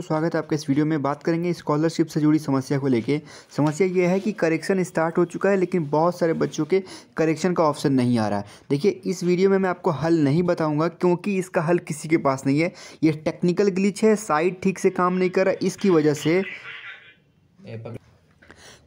तो स्वागत है आपके इस वीडियो में बात करेंगे स्कॉलरशिप से जुड़ी समस्या को लेके समस्या यह है कि करेक्शन स्टार्ट हो चुका है लेकिन बहुत सारे बच्चों के करेक्शन का ऑप्शन नहीं आ रहा है देखिए इस वीडियो में मैं आपको हल नहीं बताऊंगा क्योंकि इसका हल किसी के पास नहीं है ये टेक्निकल ग्लिच है साइट ठीक से काम नहीं कर रहा इसकी वजह से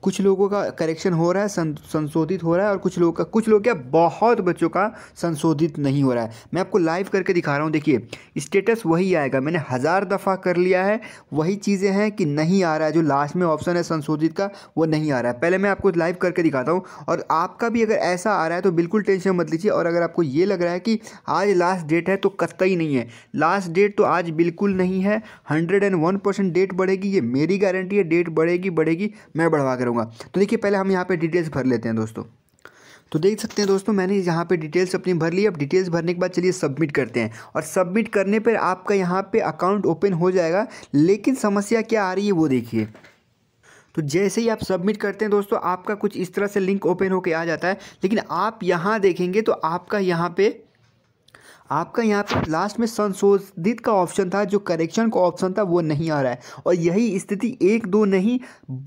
कुछ लोगों का करेक्शन हो रहा है संशोधित हो रहा है और कुछ लोगों का कुछ लोग क्या बहुत बच्चों का संशोधित नहीं हो रहा है मैं आपको लाइव करके दिखा रहा हूँ देखिए स्टेटस वही आएगा मैंने हज़ार दफ़ा कर लिया है वही चीज़ें हैं कि नहीं आ रहा है जो लास्ट में ऑप्शन है संशोधित का वो नहीं आ रहा है पहले मैं आपको लाइव करके दिखाता हूँ और आपका भी अगर ऐसा आ रहा है तो बिल्कुल टेंशन मत लीजिए और अगर आपको ये लग रहा है कि आज लास्ट डेट है तो ही नहीं है लास्ट डेट तो आज बिल्कुल नहीं है hundred and one percent date बढ़ेगी ये मेरी गारंटी है डेट बढ़ेगी बढ़ेगी मैं बढ़वा कर करूँगा तो देखिए पहले हम यहाँ पर डिटेल्स भर लेते हैं दोस्तों तो देख सकते हैं दोस्तों मैंने यहाँ पे डिटेल्स अपनी भर ली अब डिटेल्स भरने के बाद चलिए सबमिट करते हैं और सबमिट करने पर आपका यहाँ पे अकाउंट ओपन हो जाएगा लेकिन समस्या क्या आ रही है वो देखिए तो जैसे ही आप सबमिट करते हैं दोस्तों आपका कुछ इस तरह से लिंक ओपन होकर आ जाता है लेकिन आप यहाँ देखेंगे तो आपका यहाँ पर आपका यहाँ पे लास्ट में संशोधित का ऑप्शन था जो करेक्शन का ऑप्शन था वो नहीं आ रहा है और यही स्थिति एक दो नहीं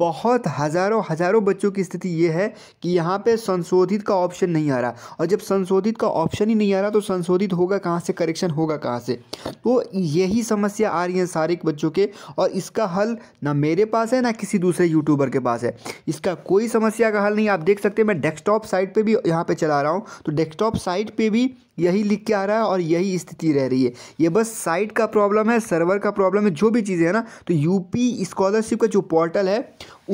बहुत हज़ारों हज़ारों बच्चों की स्थिति ये है कि यहाँ पे संशोधित का ऑप्शन नहीं आ रहा और जब संशोधित का ऑप्शन ही नहीं आ रहा तो संशोधित होगा कहाँ से करेक्शन होगा कहाँ से तो यही समस्या आ रही है सारे बच्चों के और इसका हल ना मेरे पास है ना किसी दूसरे यूट्यूबर के पास है इसका कोई समस्या का हल नहीं आप देख सकते हैं मैं डेस्कटॉप साइट पर भी यहाँ पर चला रहा हूँ तो डेस्कटॉप साइट पर भी यही लिख के आ रहा है और और यही स्थिति रह रही है ये बस साइट का प्रॉब्लम है सर्वर का प्रॉब्लम है जो भी चीज़ें हैं ना तो यूपी स्कॉलरशिप का जो पोर्टल है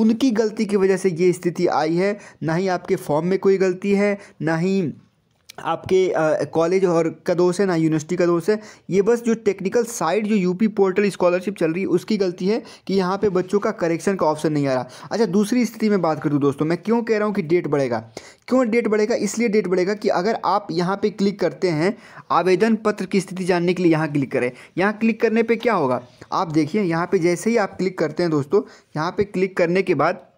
उनकी गलती की वजह से ये स्थिति आई है ना ही आपके फॉर्म में कोई गलती है ना ही आपके कॉलेज और का दोष है ना यूनिवर्सिटी का दोष है ये बस जो टेक्निकल साइड जो यूपी पोर्टल स्कॉलरशिप चल रही है उसकी गलती है कि यहाँ पे बच्चों का करेक्शन का ऑप्शन नहीं आ रहा अच्छा दूसरी स्थिति में बात कर दूँ दोस्तों मैं क्यों कह रहा हूँ कि डेट बढ़ेगा क्यों डेट बढ़ेगा इसलिए डेट बढ़ेगा कि अगर आप यहाँ पर क्लिक करते हैं आवेदन पत्र की स्थिति जानने के लिए यहाँ क्लिक करें यहाँ क्लिक करने पर क्या होगा आप देखिए यहाँ पर जैसे ही आप क्लिक करते हैं दोस्तों यहाँ पर क्लिक करने के बाद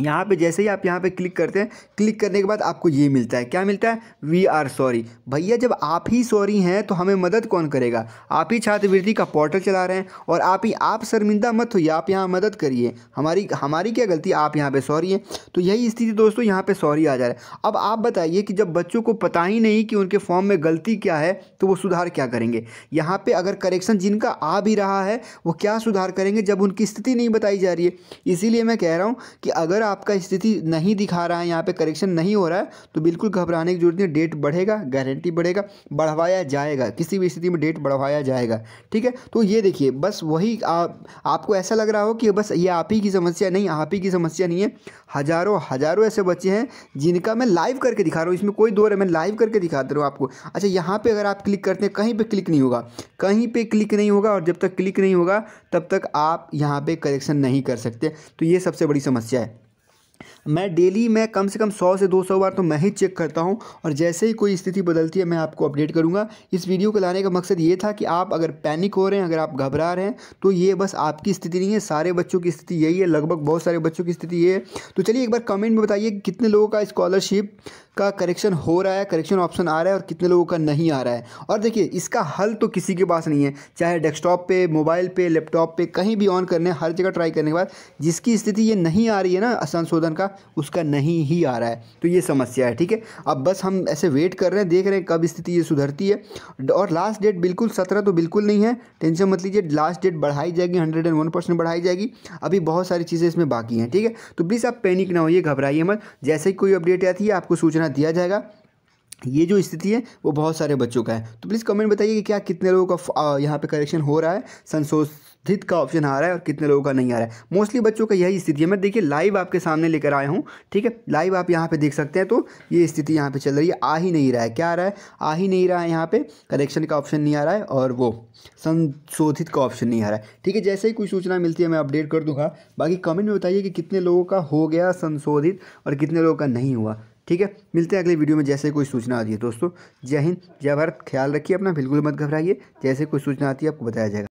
यहाँ पे जैसे ही आप यहाँ पे क्लिक करते हैं क्लिक करने के बाद आपको ये मिलता है क्या मिलता है वी आर सॉरी भैया जब आप ही सॉरी हैं तो हमें मदद कौन करेगा आप ही छात्रवृत्ति का पोर्टल चला रहे हैं और आप ही आप शर्मिंदा मत होइए आप यहाँ मदद करिए हमारी हमारी क्या गलती आप यहाँ पे सॉरी हैं तो यही स्थिति दोस्तों यहाँ पर सॉरी आ जा रहा है अब आप बताइए कि जब बच्चों को पता ही नहीं कि उनके फॉर्म में गलती क्या है तो वो सुधार क्या करेंगे यहाँ पर अगर करेक्शन जिनका आ भी रहा है वो क्या सुधार करेंगे जब उनकी स्थिति नहीं बताई जा रही है इसीलिए मैं कह रहा हूँ कि अगर आपका स्थिति नहीं दिखा रहा है यहाँ पे करेक्शन नहीं हो रहा है तो बिल्कुल घबराने की जरूरत नहीं डेट बढ़ेगा गारंटी बढ़ेगा बढ़वाया जाएगा किसी भी स्थिति में डेट बढ़वाया जाएगा ठीक है तो ये देखिए बस वही आ, आपको ऐसा लग रहा हो कि बस ये आप ही की समस्या नहीं आप ही की समस्या नहीं है हज़ारों हज़ारों ऐसे बच्चे हैं जिनका मैं लाइव करके दिखा रहा हूँ इसमें कोई दो है मैं लाइव करके दे रहा हूँ आपको अच्छा यहाँ पर अगर आप क्लिक करते हैं कहीं पर क्लिक नहीं होगा कहीं पर क्लिक नहीं होगा और जब तक क्लिक नहीं होगा तब तक आप यहाँ पर करेक्शन नहीं कर सकते तो ये सबसे बड़ी समस्या है मैं डेली मैं कम से कम सौ से दो सौ बार तो मैं ही चेक करता हूँ और जैसे ही कोई स्थिति बदलती है मैं आपको अपडेट करूँगा इस वीडियो को लाने का मकसद ये था कि आप अगर पैनिक हो रहे हैं अगर आप घबरा रहे हैं तो ये बस आपकी स्थिति नहीं है सारे बच्चों की स्थिति यही है लगभग बहुत सारे बच्चों की स्थिति ये है तो चलिए एक बार कमेंट में बताइए कितने लोगों का स्कॉलरशिप का करेक्शन हो रहा है करेक्शन ऑप्शन आ रहा है और कितने लोगों का नहीं आ रहा है और देखिए इसका हल तो किसी के पास नहीं है चाहे डेस्कटॉप पे मोबाइल पे लैपटॉप पे कहीं भी ऑन करने हर जगह ट्राई करने के बाद जिसकी स्थिति ये नहीं आ रही है ना संशोधन का उसका नहीं ही आ रहा है तो ये समस्या है ठीक है अब बस हम ऐसे वेट कर रहे हैं देख रहे हैं कब स्थिति ये सुधरती है और लास्ट डेट बिल्कुल सत्रह तो बिल्कुल नहीं है टेंशन मत लीजिए लास्ट डेट बढ़ाई जाएगी हंड्रेड एंड वन परसेंट बढ़ाई जाएगी अभी बहुत सारी चीज़ें इसमें बाकी हैं ठीक है तो प्लीज़ आप पैनिक ना होइए घबराइए मत जैसे ही कोई अपडेट आती है आपको सूचना खाना दिया जाएगा ये जो स्थिति है वो बहुत सारे बच्चों का है तो प्लीज़ कमेंट बताइए कि क्या कितने लोगों का यहाँ पे करेक्शन हो रहा है संशोधित का ऑप्शन आ रहा है और कितने लोगों का नहीं आ रहा है मोस्टली बच्चों का यही स्थिति है मैं देखिए लाइव आपके सामने लेकर आया हूँ ठीक है लाइव आप यहाँ पे देख सकते हैं तो ये स्थिति यहाँ पर चल रही है आ ही नहीं रहा है क्या आ रहा है आ ही नहीं रहा है यहाँ पर करेक्शन का ऑप्शन नहीं आ रहा है और वो संशोधित का ऑप्शन नहीं आ रहा है ठीक है जैसे ही कोई सूचना मिलती है मैं अपडेट कर दूँगा बाकी कमेंट में बताइए कि कितने लोगों का हो गया संशोधित और कितने लोगों का नहीं हुआ ठीक है मिलते हैं अगले वीडियो में जैसे कोई सूचना आती है दोस्तों जय हिंद जय भारत ख्याल रखिए अपना बिल्कुल मत घबराइए जैसे कोई सूचना आती है आपको बताया जाएगा